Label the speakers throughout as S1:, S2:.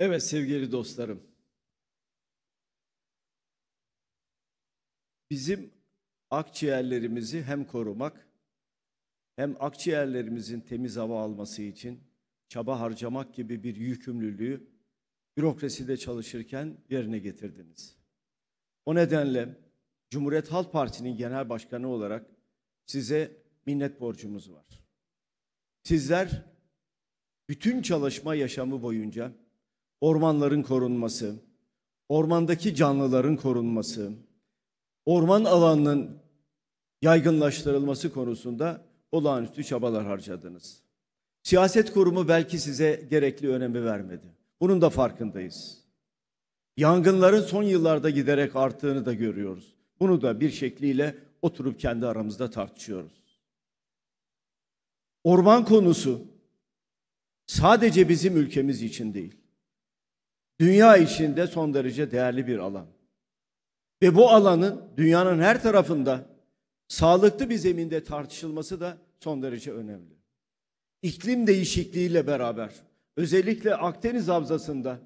S1: Evet sevgili dostlarım. Bizim akciğerlerimizi hem korumak hem akciğerlerimizin temiz hava alması için çaba harcamak gibi bir yükümlülüğü bürokraside çalışırken yerine getirdiniz. O nedenle Cumhuriyet Halk Partisi'nin genel başkanı olarak size minnet borcumuz var. Sizler bütün çalışma yaşamı boyunca ormanların korunması, ormandaki canlıların korunması, orman alanının yaygınlaştırılması konusunda olağanüstü çabalar harcadınız. Siyaset kurumu belki size gerekli önemi vermedi. Bunun da farkındayız. Yangınların son yıllarda giderek arttığını da görüyoruz. Bunu da bir şekliyle oturup kendi aramızda tartışıyoruz. Orman konusu sadece bizim ülkemiz için değil dünya içinde son derece değerli bir alan. Ve bu alanın dünyanın her tarafında sağlıklı bir zeminde tartışılması da son derece önemli. İklim değişikliğiyle beraber özellikle Akdeniz havzasında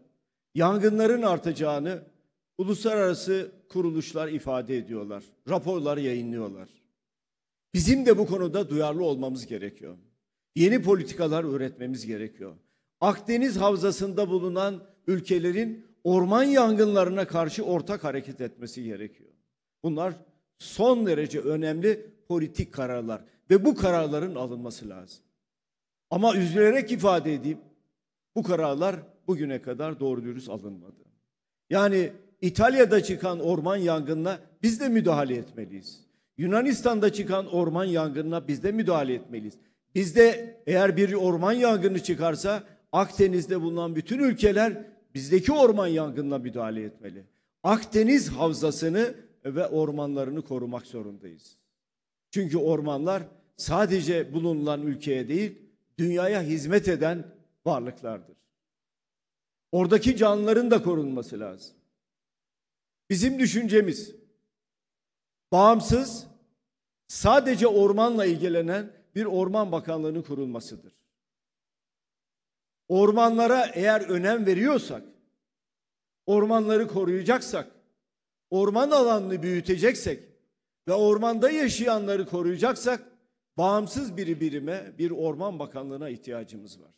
S1: yangınların artacağını uluslararası kuruluşlar ifade ediyorlar. raporlar yayınlıyorlar. Bizim de bu konuda duyarlı olmamız gerekiyor. Yeni politikalar üretmemiz gerekiyor. Akdeniz havzasında bulunan ülkelerin orman yangınlarına karşı ortak hareket etmesi gerekiyor. Bunlar son derece önemli politik kararlar ve bu kararların alınması lazım. Ama üzülerek ifade edeyim bu kararlar bugüne kadar doğru dürüst alınmadı. Yani İtalya'da çıkan orman yangınına biz de müdahale etmeliyiz. Yunanistan'da çıkan orman yangınına biz de müdahale etmeliyiz. Bizde eğer bir orman yangını çıkarsa Akdeniz'de bulunan bütün ülkeler bizdeki orman yangınına müdahale etmeli. Akdeniz havzasını ve ormanlarını korumak zorundayız. Çünkü ormanlar sadece bulunulan ülkeye değil, dünyaya hizmet eden varlıklardır. Oradaki canlıların da korunması lazım. Bizim düşüncemiz bağımsız, sadece ormanla ilgilenen bir orman bakanlığının kurulmasıdır. Ormanlara eğer önem veriyorsak, ormanları koruyacaksak, orman alanını büyüteceksek ve ormanda yaşayanları koruyacaksak bağımsız bir birime, bir orman bakanlığına ihtiyacımız var.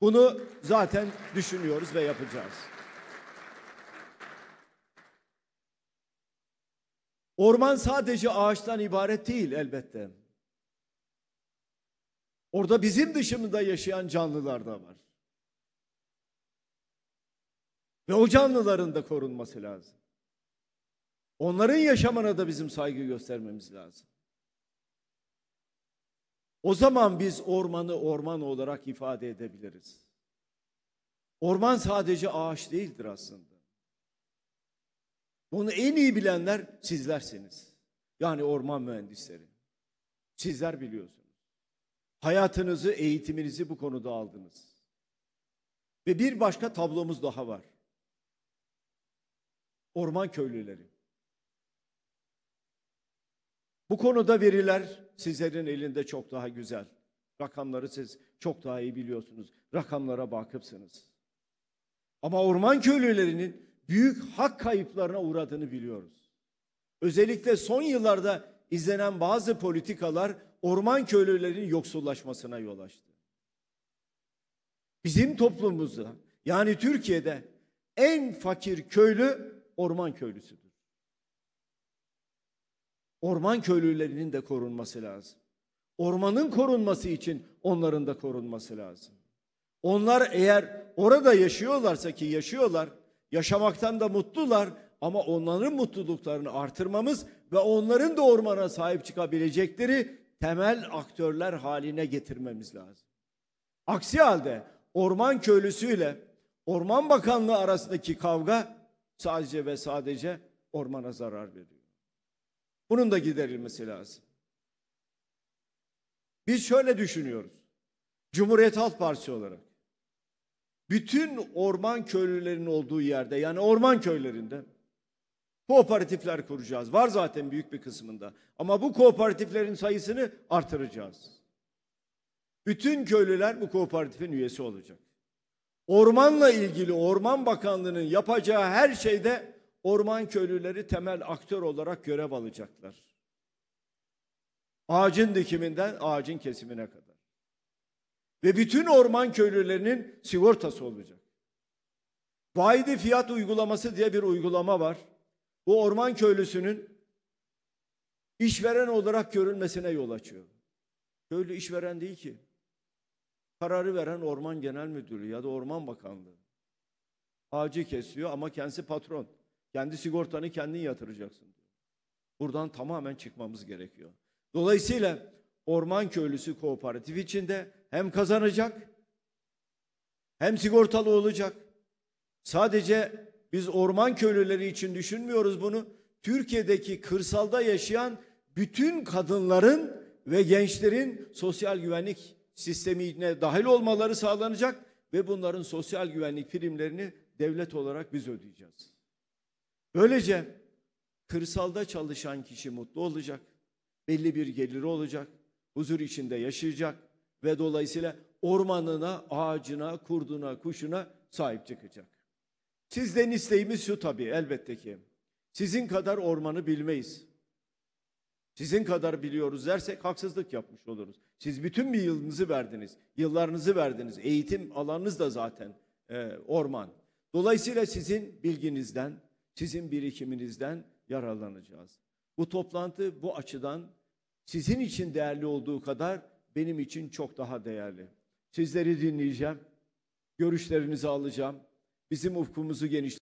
S1: Bunu zaten düşünüyoruz ve yapacağız. Orman sadece ağaçtan ibaret değil elbette. Orada bizim dışımızda yaşayan canlılar da var. Ve o canlıların da korunması lazım. Onların yaşamına da bizim saygı göstermemiz lazım. O zaman biz ormanı orman olarak ifade edebiliriz. Orman sadece ağaç değildir aslında. Bunu en iyi bilenler sizlersiniz. Yani orman mühendisleri. Sizler biliyorsunuz. Hayatınızı, eğitiminizi bu konuda aldınız. Ve bir başka tablomuz daha var. Orman köylüleri. Bu konuda veriler sizlerin elinde çok daha güzel. Rakamları siz çok daha iyi biliyorsunuz. Rakamlara bakıpsınız. Ama orman köylülerinin büyük hak kayıplarına uğradığını biliyoruz. Özellikle son yıllarda izlenen bazı politikalar orman köylülerinin yoksullaşmasına yol açtı. Bizim toplumumuzda yani Türkiye'de en fakir köylü orman köylüsüdür. Orman köylülerinin de korunması lazım. Ormanın korunması için onların da korunması lazım. Onlar eğer orada yaşıyorlarsa ki yaşıyorlar, yaşamaktan da mutlular ama onların mutluluklarını artırmamız ve onların da ormana sahip çıkabilecekleri temel aktörler haline getirmemiz lazım. Aksi halde orman köylüsüyle Orman Bakanlığı arasındaki kavga sadece ve sadece ormana zarar veriyor. Bunun da giderilmesi lazım. Biz şöyle düşünüyoruz. Cumhuriyet Halk Partisi olarak bütün orman köylülerinin olduğu yerde yani orman köylerinde kooperatifler kuracağız. Var zaten büyük bir kısmında. Ama bu kooperatiflerin sayısını artıracağız. Bütün köylüler bu kooperatifin üyesi olacak. Ormanla ilgili Orman Bakanlığı'nın yapacağı her şeyde orman köylüleri temel aktör olarak görev alacaklar. Ağacın dikiminden ağacın kesimine kadar. Ve bütün orman köylülerinin sigortası olacak. Vaidi fiyat uygulaması diye bir uygulama var. Bu orman köylüsünün işveren olarak görülmesine yol açıyor. Köylü işveren değil ki. Kararı veren Orman Genel Müdürlüğü ya da Orman Bakanlığı. Ağacı kesiyor ama kendisi patron. Kendi sigortanı kendin yatıracaksın diyor. Buradan tamamen çıkmamız gerekiyor. Dolayısıyla Orman Köylüsü Kooperatif içinde hem kazanacak hem sigortalı olacak. Sadece biz orman köylüleri için düşünmüyoruz bunu. Türkiye'deki kırsalda yaşayan bütün kadınların ve gençlerin sosyal güvenlik sistemine dahil olmaları sağlanacak ve bunların sosyal güvenlik primlerini devlet olarak biz ödeyeceğiz. Böylece kırsalda çalışan kişi mutlu olacak, belli bir geliri olacak, huzur içinde yaşayacak ve dolayısıyla ormanına, ağacına, kurduna, kuşuna sahip çıkacak. Sizden isteğimiz şu tabii elbette ki. Sizin kadar ormanı bilmeyiz. Sizin kadar biliyoruz dersek haksızlık yapmış oluruz. Siz bütün bir yılınızı verdiniz, yıllarınızı verdiniz. Eğitim alanınız da zaten e, orman. Dolayısıyla sizin bilginizden, sizin birikiminizden yararlanacağız. Bu toplantı bu açıdan sizin için değerli olduğu kadar benim için çok daha değerli. Sizleri dinleyeceğim, görüşlerinizi alacağım, bizim ufkumuzu genişleteceğim.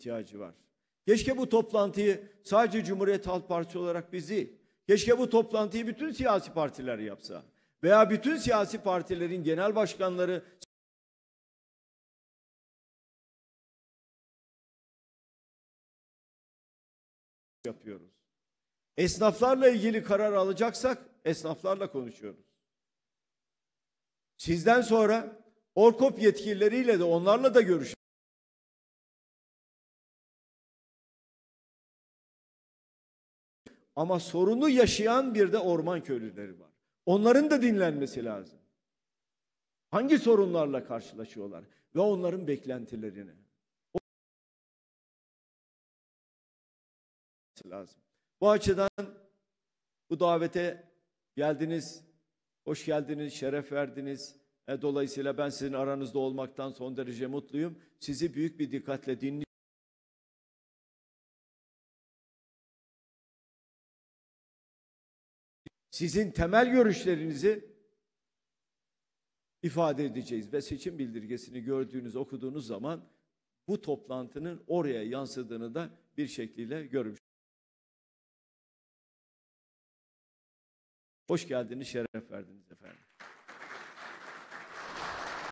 S1: ihtiyacı var. Keşke bu toplantıyı sadece Cumhuriyet Halk Partisi olarak biz değil, keşke bu toplantıyı bütün siyasi partiler yapsa veya bütün siyasi partilerin genel başkanları yapıyoruz. Esnaflarla ilgili karar alacaksak esnaflarla konuşuyoruz. Sizden sonra Orkop yetkilileriyle de onlarla da görüş Ama sorunu yaşayan bir de orman köylüleri var. Onların da dinlenmesi lazım. Hangi sorunlarla karşılaşıyorlar ve onların beklentilerini lazım. Bu açıdan bu davete geldiniz, hoş geldiniz, şeref verdiniz. E, dolayısıyla ben sizin aranızda olmaktan son derece mutluyum. Sizi büyük bir dikkatle dinliyorum. sizin temel görüşlerinizi ifade edeceğiz ve seçim bildirgesini gördüğünüz, okuduğunuz zaman bu toplantının oraya yansıdığını da bir şekliyle görmüş. Hoş geldiniz, şeref verdiniz efendim.